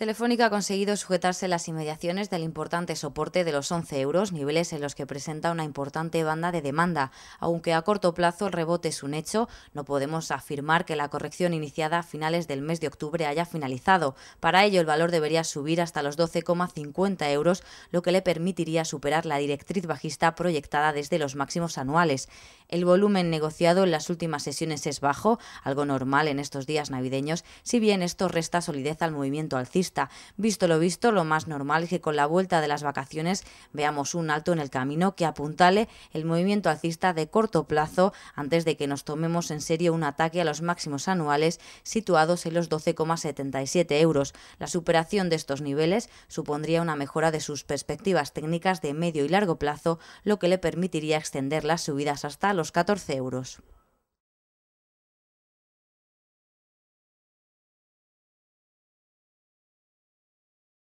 Telefónica ha conseguido sujetarse las inmediaciones del importante soporte de los 11 euros, niveles en los que presenta una importante banda de demanda. Aunque a corto plazo el rebote es un hecho, no podemos afirmar que la corrección iniciada a finales del mes de octubre haya finalizado. Para ello, el valor debería subir hasta los 12,50 euros, lo que le permitiría superar la directriz bajista proyectada desde los máximos anuales. El volumen negociado en las últimas sesiones es bajo, algo normal en estos días navideños, si bien esto resta solidez al movimiento alcista Visto lo visto, lo más normal es que con la vuelta de las vacaciones veamos un alto en el camino que apuntale el movimiento alcista de corto plazo antes de que nos tomemos en serio un ataque a los máximos anuales situados en los 12,77 euros. La superación de estos niveles supondría una mejora de sus perspectivas técnicas de medio y largo plazo, lo que le permitiría extender las subidas hasta los 14 euros.